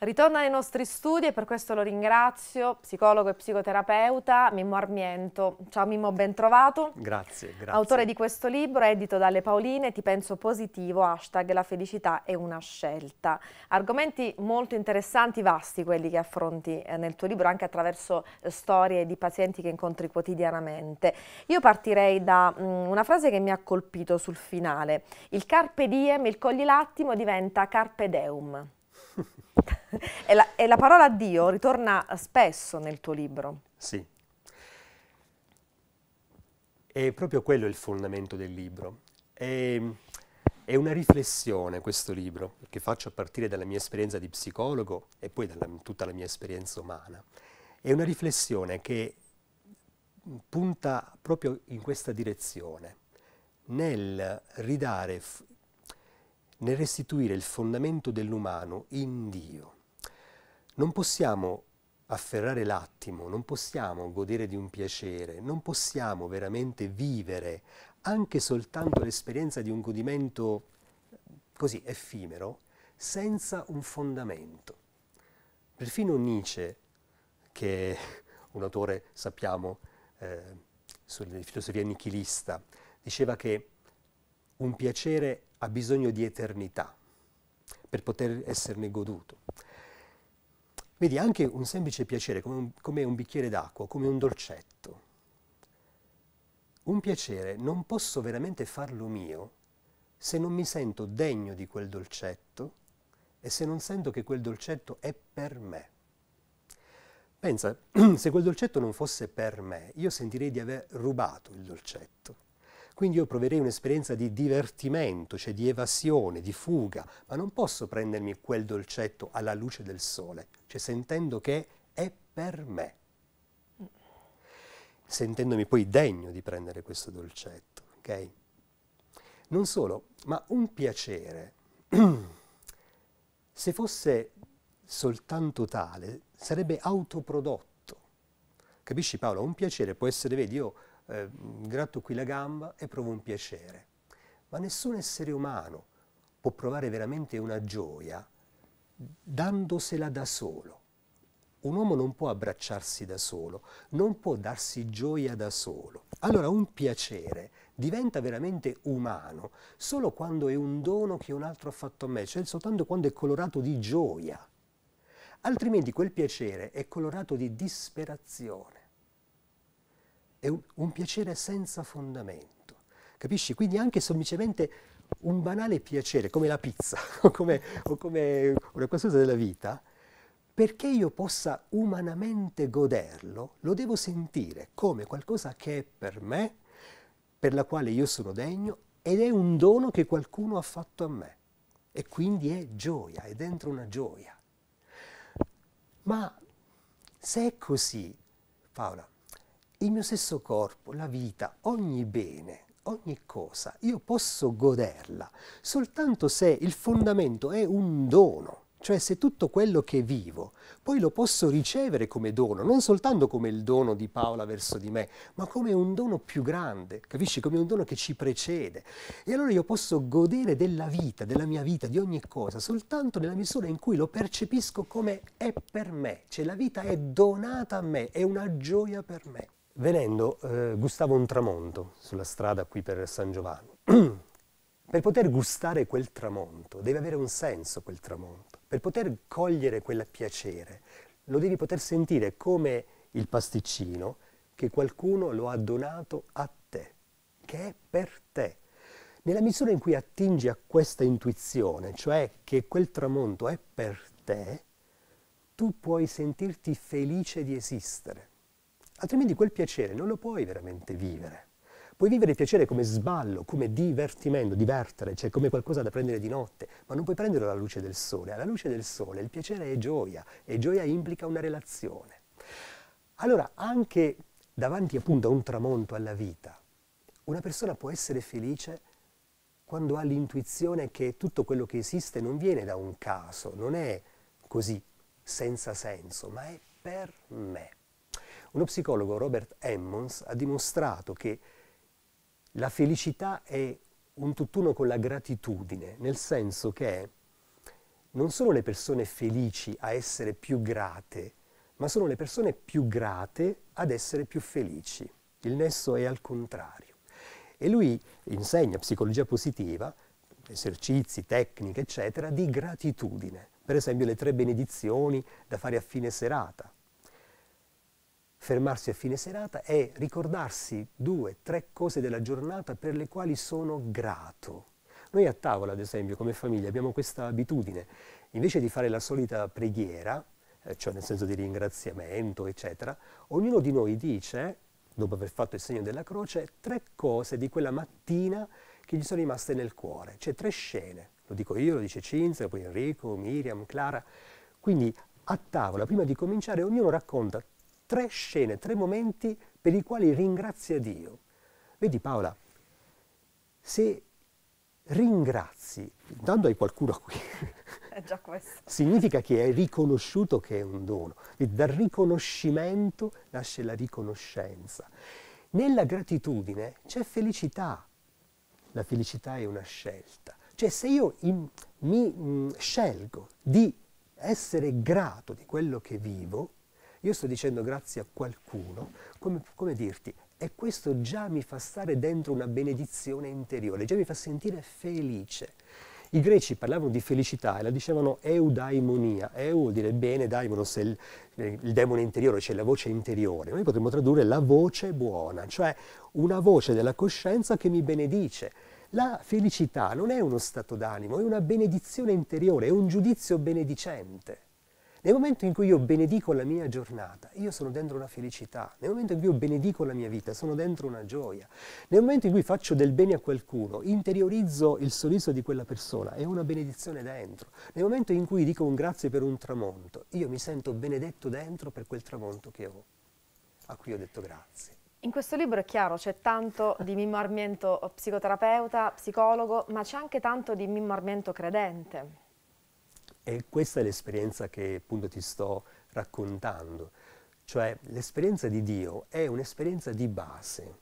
Ritorna nei nostri studi e per questo lo ringrazio, psicologo e psicoterapeuta Mimmo Armiento. Ciao Mimmo, ben trovato. Grazie, grazie. Autore di questo libro, edito dalle Paoline, Ti penso positivo, hashtag La felicità è una scelta. Argomenti molto interessanti, vasti quelli che affronti eh, nel tuo libro, anche attraverso eh, storie di pazienti che incontri quotidianamente. Io partirei da mm, una frase che mi ha colpito sul finale. Il carpe diem, il cogli l'attimo, diventa carpe deum. e, la, e la parola Dio ritorna spesso nel tuo libro. Sì. È proprio quello il fondamento del libro. È, è una riflessione questo libro, che faccio a partire dalla mia esperienza di psicologo e poi da tutta la mia esperienza umana. È una riflessione che punta proprio in questa direzione, nel ridare, nel restituire il fondamento dell'umano in Dio. Non possiamo afferrare l'attimo, non possiamo godere di un piacere, non possiamo veramente vivere anche soltanto l'esperienza di un godimento così effimero senza un fondamento. Perfino Nietzsche, che è un autore, sappiamo, eh, sulla filosofia nichilista, diceva che un piacere ha bisogno di eternità per poter esserne goduto. Vedi, anche un semplice piacere, come un, come un bicchiere d'acqua, come un dolcetto. Un piacere non posso veramente farlo mio se non mi sento degno di quel dolcetto e se non sento che quel dolcetto è per me. Pensa, se quel dolcetto non fosse per me, io sentirei di aver rubato il dolcetto. Quindi io proverei un'esperienza di divertimento, cioè di evasione, di fuga, ma non posso prendermi quel dolcetto alla luce del sole, cioè sentendo che è per me, sentendomi poi degno di prendere questo dolcetto, ok? Non solo, ma un piacere, se fosse soltanto tale, sarebbe autoprodotto. Capisci Paolo? Un piacere può essere, vedi, io eh, gratto qui la gamba e provo un piacere, ma nessun essere umano può provare veramente una gioia dandosela da solo. Un uomo non può abbracciarsi da solo, non può darsi gioia da solo. Allora un piacere diventa veramente umano solo quando è un dono che un altro ha fatto a me, cioè soltanto quando è colorato di gioia. Altrimenti quel piacere è colorato di disperazione. È un, un piacere senza fondamento. Capisci? Quindi anche semplicemente un banale piacere, come la pizza o come, o come una qualcosa della vita, perché io possa umanamente goderlo, lo devo sentire come qualcosa che è per me, per la quale io sono degno ed è un dono che qualcuno ha fatto a me. E quindi è gioia, è dentro una gioia. Ma se è così, Paola, il mio stesso corpo, la vita, ogni bene ogni cosa, io posso goderla soltanto se il fondamento è un dono, cioè se tutto quello che vivo poi lo posso ricevere come dono, non soltanto come il dono di Paola verso di me, ma come un dono più grande, capisci? Come un dono che ci precede. E allora io posso godere della vita, della mia vita, di ogni cosa, soltanto nella misura in cui lo percepisco come è per me, cioè la vita è donata a me, è una gioia per me. Venendo, eh, gustavo un tramonto sulla strada qui per San Giovanni. per poter gustare quel tramonto, deve avere un senso quel tramonto. Per poter cogliere quel piacere, lo devi poter sentire come il pasticcino che qualcuno lo ha donato a te, che è per te. Nella misura in cui attingi a questa intuizione, cioè che quel tramonto è per te, tu puoi sentirti felice di esistere altrimenti quel piacere non lo puoi veramente vivere. Puoi vivere il piacere come sballo, come divertimento, divertere, cioè come qualcosa da prendere di notte, ma non puoi prenderlo alla luce del sole. Alla luce del sole il piacere è gioia e gioia implica una relazione. Allora, anche davanti appunto a un tramonto alla vita, una persona può essere felice quando ha l'intuizione che tutto quello che esiste non viene da un caso, non è così senza senso, ma è per me. Uno psicologo, Robert Emmons, ha dimostrato che la felicità è un tutt'uno con la gratitudine, nel senso che non sono le persone felici a essere più grate, ma sono le persone più grate ad essere più felici. Il nesso è al contrario. E lui insegna psicologia positiva, esercizi, tecniche, eccetera, di gratitudine. Per esempio le tre benedizioni da fare a fine serata, fermarsi a fine serata e ricordarsi due, tre cose della giornata per le quali sono grato. Noi a tavola, ad esempio, come famiglia abbiamo questa abitudine, invece di fare la solita preghiera, eh, cioè nel senso di ringraziamento, eccetera, ognuno di noi dice, dopo aver fatto il segno della croce, tre cose di quella mattina che gli sono rimaste nel cuore, cioè tre scene. Lo dico io, lo dice Cinzia, poi Enrico, Miriam, Clara. Quindi a tavola, prima di cominciare, ognuno racconta tre scene, tre momenti per i quali ringrazia Dio. Vedi Paola, se ringrazi, dando a qualcuno qui, è già questo. significa che hai riconosciuto che è un dono. E dal riconoscimento nasce la riconoscenza. Nella gratitudine c'è felicità. La felicità è una scelta. Cioè se io in, mi mh, mm, scelgo di essere grato di quello che vivo, io sto dicendo grazie a qualcuno, come, come dirti, e questo già mi fa stare dentro una benedizione interiore, già mi fa sentire felice. I greci parlavano di felicità e la dicevano eudaimonia. Eu vuol dire bene, daimono, se il, il demone interiore, cioè la voce interiore. Noi potremmo tradurre la voce buona, cioè una voce della coscienza che mi benedice. La felicità non è uno stato d'animo, è una benedizione interiore, è un giudizio benedicente. Nel momento in cui io benedico la mia giornata, io sono dentro una felicità. Nel momento in cui io benedico la mia vita, sono dentro una gioia. Nel momento in cui faccio del bene a qualcuno, interiorizzo il sorriso di quella persona, è una benedizione dentro. Nel momento in cui dico un grazie per un tramonto, io mi sento benedetto dentro per quel tramonto che ho, a cui ho detto grazie. In questo libro è chiaro, c'è tanto di Mimmo Armiento psicoterapeuta, psicologo, ma c'è anche tanto di Mimmo Armiento credente. E questa è l'esperienza che appunto ti sto raccontando. Cioè l'esperienza di Dio è un'esperienza di base.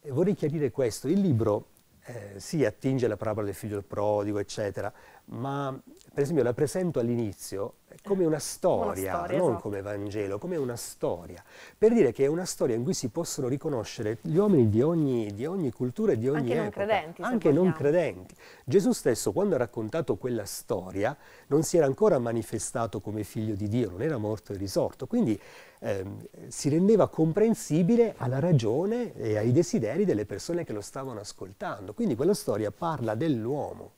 E vorrei chiarire questo. Il libro eh, si attinge alla parabola del figlio del prodigo, eccetera, ma per esempio la presento all'inizio come una storia, una storia non esatto. come Vangelo, come una storia, per dire che è una storia in cui si possono riconoscere gli uomini di ogni, di ogni cultura e di ogni anche epoca, non credenti, anche non credenti. Gesù stesso quando ha raccontato quella storia non si era ancora manifestato come figlio di Dio, non era morto e risorto, quindi ehm, si rendeva comprensibile alla ragione e ai desideri delle persone che lo stavano ascoltando, quindi quella storia parla dell'uomo.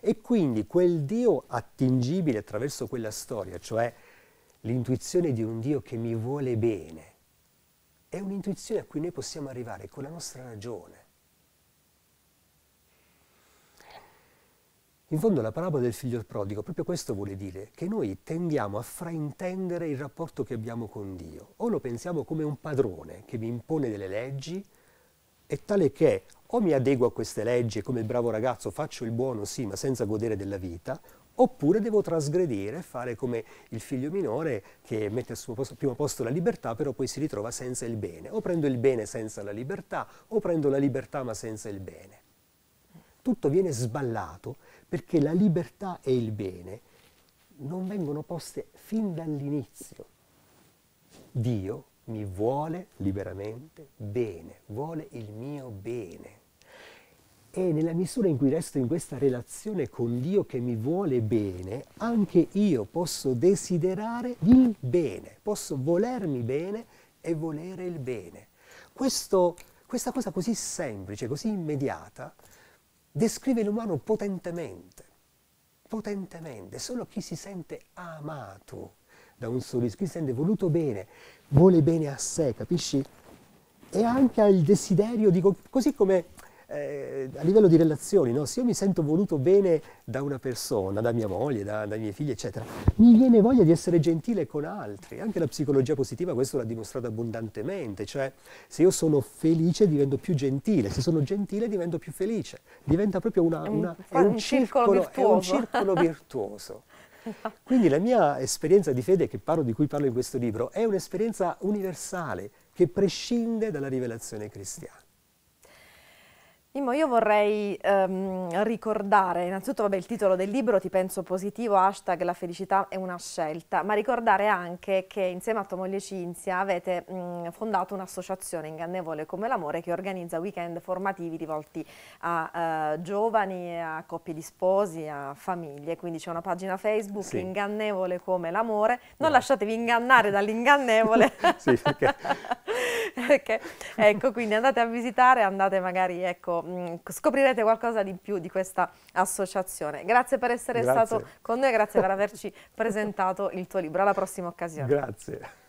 E quindi quel Dio attingibile attraverso quella storia, cioè l'intuizione di un Dio che mi vuole bene, è un'intuizione a cui noi possiamo arrivare con la nostra ragione. In fondo la parabola del figlio prodigo proprio questo vuole dire, che noi tendiamo a fraintendere il rapporto che abbiamo con Dio, o lo pensiamo come un padrone che mi impone delle leggi, è tale che o mi adeguo a queste leggi e come bravo ragazzo faccio il buono sì ma senza godere della vita, oppure devo trasgredire, e fare come il figlio minore che mette al suo posto, primo posto la libertà, però poi si ritrova senza il bene. O prendo il bene senza la libertà, o prendo la libertà ma senza il bene. Tutto viene sballato perché la libertà e il bene non vengono poste fin dall'inizio. Dio mi vuole liberamente bene, vuole il mio bene. E nella misura in cui resto in questa relazione con Dio che mi vuole bene, anche io posso desiderare il bene, posso volermi bene e volere il bene. Questo, questa cosa così semplice, così immediata, descrive l'umano potentemente, potentemente, solo chi si sente amato da un solo si sente voluto bene, vuole bene a sé, capisci? E anche al desiderio, di, così come eh, a livello di relazioni, no? se io mi sento voluto bene da una persona, da mia moglie, da, dai miei figli, eccetera, mi viene voglia di essere gentile con altri. Anche la psicologia positiva questo l'ha dimostrato abbondantemente, cioè se io sono felice divento più gentile, se sono gentile divento più felice. Diventa proprio una, una, è un, è un, circolo, circolo è un circolo virtuoso. Quindi la mia esperienza di fede parlo, di cui parlo in questo libro è un'esperienza universale che prescinde dalla rivelazione cristiana. Immo, io vorrei ehm, ricordare, innanzitutto vabbè, il titolo del libro Ti penso positivo, hashtag la felicità è una scelta, ma ricordare anche che insieme a tua moglie Cinzia avete mh, fondato un'associazione ingannevole come l'amore che organizza weekend formativi rivolti a eh, giovani, a coppie di sposi, a famiglie, quindi c'è una pagina Facebook sì. ingannevole come l'amore, non no. lasciatevi ingannare dall'ingannevole. sì, perché perché, ecco, quindi andate a visitare, andate magari, ecco, mh, scoprirete qualcosa di più di questa associazione. Grazie per essere grazie. stato con noi, grazie per averci presentato il tuo libro. Alla prossima occasione. Grazie.